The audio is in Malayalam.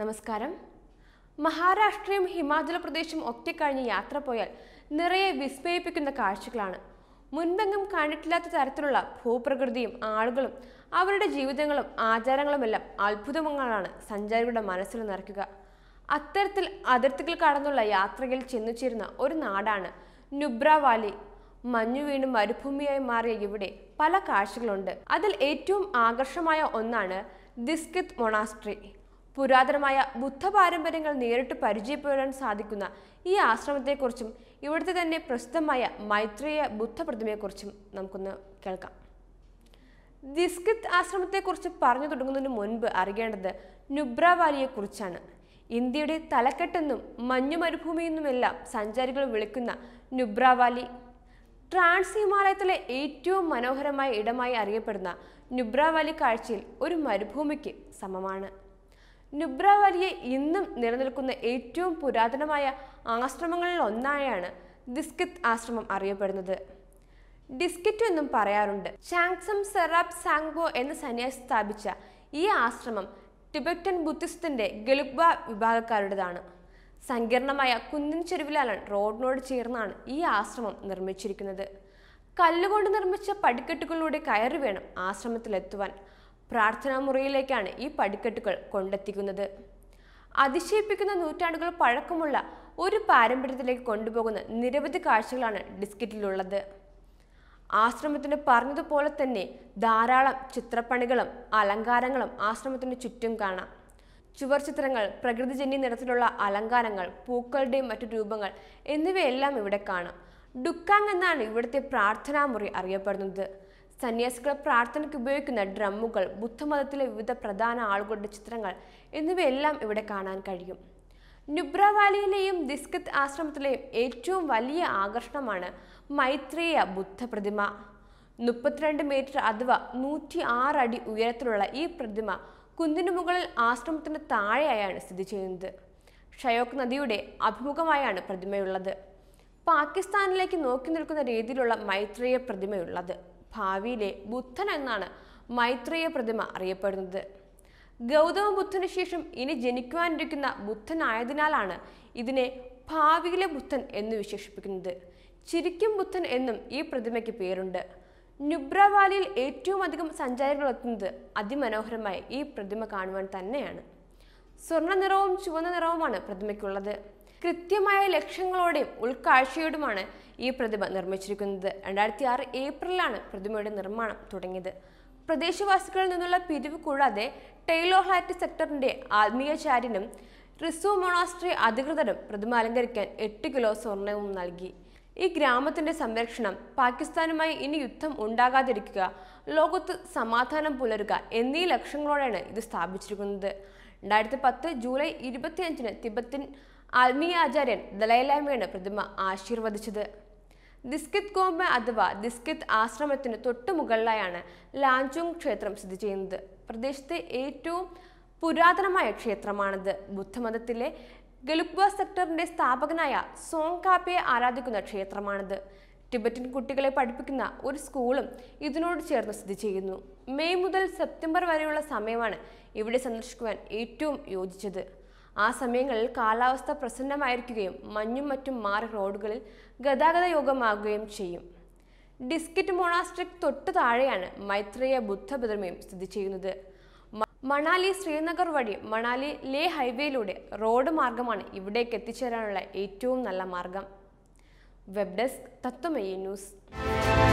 നമസ്കാരം മഹാരാഷ്ട്രയും ഹിമാചൽ പ്രദേശും കഴിഞ്ഞ് യാത്ര പോയാൽ നിറയെ വിസ്മയിപ്പിക്കുന്ന കാഴ്ചകളാണ് മുൻപെങ്ങും കണ്ടിട്ടില്ലാത്ത തരത്തിലുള്ള ഭൂപ്രകൃതിയും ആളുകളും അവരുടെ ജീവിതങ്ങളും ആചാരങ്ങളുമെല്ലാം അത്ഭുതങ്ങളാണ് സഞ്ചാരികളുടെ മനസ്സിൽ നിറയ്ക്കുക അത്തരത്തിൽ അതിർത്തികൾ കടന്നുള്ള യാത്രയിൽ ചെന്നു ചേരുന്ന ഒരു നാടാണ് നുബ്ര വാലി മഞ്ഞു വീണും മരുഭൂമിയായി മാറിയ ഇവിടെ പല കാഴ്ചകളുണ്ട് അതിൽ ഏറ്റവും ആകർഷമായ ഒന്നാണ് ദിസ്കിത് മൊണാസ്ട്രി പുരാതനമായ ബുദ്ധ പാരമ്പര്യങ്ങൾ നേരിട്ട് പരിചയപ്പെടാൻ സാധിക്കുന്ന ഈ ആശ്രമത്തെക്കുറിച്ചും ഇവിടുത്തെ തന്നെ പ്രസിദ്ധമായ മൈത്രേയ ബുദ്ധ പ്രതിമയെക്കുറിച്ചും നമുക്കൊന്ന് കേൾക്കാം ദിസ്കിത് ആശ്രമത്തെക്കുറിച്ച് പറഞ്ഞു തുടങ്ങുന്നതിന് മുൻപ് അറിയേണ്ടത് നുബ്രാവാലിയെക്കുറിച്ചാണ് ഇന്ത്യയുടെ തലക്കെട്ടെന്നും മഞ്ഞു മരുഭൂമിയെന്നുമെല്ലാം സഞ്ചാരികൾ വിളിക്കുന്ന നുബ്രാവാലി ട്രാൻസ് ഹിമാലയത്തിലെ ഏറ്റവും മനോഹരമായ ഇടമായി അറിയപ്പെടുന്ന നുബ്രാവാലി കാഴ്ചയിൽ ഒരു മരുഭൂമിക്ക് സമമാണ് നുബ്ര വാലിയെ ഇന്നും നിലനിൽക്കുന്ന ഏറ്റവും പുരാതനമായ ആശ്രമങ്ങളിൽ ഒന്നായാണ് ദിസ്കിത് ആശ്രമം അറിയപ്പെടുന്നത് ഡിസ്കിറ്റ് എന്നും പറയാറുണ്ട് ചാങ്സം സെറാബ് സാങ്ബോ എന്ന സന്യാസി സ്ഥാപിച്ച ഈ ആശ്രമം ടിബറ്റൻ ബുദ്ധിസ്റ്റിന്റെ ഗലുബ വിഭാഗക്കാരുടേതാണ് സങ്കീർണമായ കുന്നിൻ ചെരുവിലാലൻ റോഡിനോട് ചേർന്നാണ് ഈ ആശ്രമം നിർമ്മിച്ചിരിക്കുന്നത് കല്ലുകൊണ്ട് നിർമ്മിച്ച പടിക്കെട്ടുകളിലൂടെ കയറി വേണം ആശ്രമത്തിലെത്തുവാൻ പ്രാർത്ഥനാ മുറിയിലേക്കാണ് ഈ പടിക്കെട്ടുകൾ കൊണ്ടെത്തിക്കുന്നത് അതിശയിപ്പിക്കുന്ന നൂറ്റാണ്ടുകൾ പഴക്കമുള്ള ഒരു പാരമ്പര്യത്തിലേക്ക് കൊണ്ടുപോകുന്ന നിരവധി കാഴ്ചകളാണ് ഡിസ്കിറ്റിലുള്ളത് ആശ്രമത്തിന് പറഞ്ഞതുപോലെ തന്നെ ധാരാളം ചിത്രപ്പണികളും അലങ്കാരങ്ങളും ആശ്രമത്തിന് ചുറ്റും കാണാം ചുവർ ചിത്രങ്ങൾ പ്രകൃതിജന്യ നിറത്തിലുള്ള അലങ്കാരങ്ങൾ പൂക്കളുടെയും മറ്റു രൂപങ്ങൾ എന്നിവയെല്ലാം ഇവിടെ കാണാം ഡുക്കാങ് എന്നാണ് ഇവിടുത്തെ പ്രാർത്ഥനാമുറി അറിയപ്പെടുന്നത് സന്യാസികൾ പ്രാർത്ഥനയ്ക്ക് ഉപയോഗിക്കുന്ന ഡ്രമ്മുകൾ ബുദ്ധമതത്തിലെ വിവിധ പ്രധാന ആളുകളുടെ ചിത്രങ്ങൾ എന്നിവയെല്ലാം ഇവിടെ കാണാൻ കഴിയും നുബ്ര വാലിയിലെയും ദിസ്കത്ത് ആശ്രമത്തിലെയും ഏറ്റവും വലിയ ആകർഷണമാണ് മൈത്രേയ ബുദ്ധ പ്രതിമ മുപ്പത്തിരണ്ട് മീറ്റർ അഥവാ നൂറ്റി ആറ് അടി ഉയരത്തിലുള്ള ഈ പ്രതിമ കുന്നിനു മുകളിൽ ആശ്രമത്തിന് താഴെയായാണ് സ്ഥിതി ചെയ്യുന്നത് ഷയോക് നദിയുടെ അഭിമുഖമായാണ് പ്രതിമയുള്ളത് പാകിസ്ഥാനിലേക്ക് നോക്കി നിൽക്കുന്ന രീതിയിലുള്ള മൈത്രേയ പ്രതിമയുള്ളത് ഭാവിയിലെ ബുദ്ധൻ എന്നാണ് മൈത്രേയ പ്രതിമ അറിയപ്പെടുന്നത് ഗൗതമ ബുദ്ധന് ശേഷം ഇനി ജനിക്കുവാനിരിക്കുന്ന ബുദ്ധനായതിനാലാണ് ഇതിനെ ഭാവിയിലെ ബുദ്ധൻ എന്ന് വിശേഷിപ്പിക്കുന്നത് ചിരിക്കും ബുദ്ധൻ എന്നും ഈ പ്രതിമയ്ക്ക് പേരുണ്ട് നുബ്രവാലിയിൽ ഏറ്റവും അധികം സഞ്ചാരികൾ എത്തുന്നത് അതിമനോഹരമായി ഈ പ്രതിമ കാണുവാൻ തന്നെയാണ് സ്വർണ്ണ നിറവും ചുവന്ന നിറവുമാണ് പ്രതിമയ്ക്കുള്ളത് കൃത്യമായ ലക്ഷ്യങ്ങളോടെയും ഉൾക്കാഴ്ചയോടുമാണ് ഈ പ്രതിമ നിർമ്മിച്ചിരിക്കുന്നത് രണ്ടായിരത്തി ആറ് ഏപ്രിലാണ് പ്രതിമയുടെ നിർമ്മാണം തുടങ്ങിയത് പ്രദേശവാസികളിൽ നിന്നുള്ള പിരിവ് കൂടാതെ ടെയ്ലോ ഹാറ്റ് സെക്ടറിന്റെ ആത്മീയചാര്യനും റിസു മൊണാസ്ട്രി അധികൃതരും പ്രതിമ അലങ്കരിക്കാൻ എട്ട് കിലോ സ്വർണവും നൽകി ഈ ഗ്രാമത്തിന്റെ സംരക്ഷണം പാകിസ്ഥാനുമായി ഇനി യുദ്ധം ഉണ്ടാകാതിരിക്കുക ലോകത്ത് സമാധാനം പുലരുക എന്നീ ലക്ഷ്യങ്ങളോടെയാണ് ഇത് സ്ഥാപിച്ചിരിക്കുന്നത് രണ്ടായിരത്തി പത്ത് ജൂലൈ ഇരുപത്തിയഞ്ചിന് തിബത്തിൻ ആത്മീയാചാര്യൻ ദലൈലാമയാണ് പ്രതിമ ആശീർവദിച്ചത് ദിസ്കിത് കോമ്പ് അഥവാ ദിസ്കിത് ആശ്രമത്തിന് തൊട്ട് മുകളിലായാണ് ലാഞ്ചോങ് ക്ഷേത്രം സ്ഥിതി ചെയ്യുന്നത് പ്രദേശത്തെ ഏറ്റവും പുരാതനമായ ക്ഷേത്രമാണിത് ബുദ്ധമതത്തിലെ ഗലുക്ബ സെക്ടറിന്റെ സ്ഥാപകനായ സോങ് കാപ്പയെ ആരാധിക്കുന്ന ക്ഷേത്രമാണിത് ടിബറ്റൻ കുട്ടികളെ പഠിപ്പിക്കുന്ന ഒരു സ്കൂളും ഇതിനോട് ചേർന്ന് സ്ഥിതി ചെയ്യുന്നു മെയ് മുതൽ സെപ്റ്റംബർ വരെയുള്ള സമയമാണ് ഇവിടെ സന്ദർശിക്കുവാൻ ഏറ്റവും യോജിച്ചത് ആ സമയങ്ങളിൽ കാലാവസ്ഥ പ്രസന്നമായിരിക്കുകയും മഞ്ഞും മറ്റും മാറി റോഡുകളിൽ ഗതാഗത യോഗമാകുകയും ചെയ്യും ഡിസ്കിറ്റ് മോണാസ്ട്രിക് തൊട്ട് താഴെയാണ് മൈത്രേയ ബുദ്ധബിദ്രമയും സ്ഥിതി ചെയ്യുന്നത് മണാലി ശ്രീനഗർ വഴി മണാലി ലേ ഹൈവേയിലൂടെ റോഡ് മാർഗമാണ് ഇവിടേക്ക് എത്തിച്ചേരാനുള്ള ഏറ്റവും നല്ല മാർഗം വെബ് ഡെസ്ക് തത്വമയി ന്യൂസ്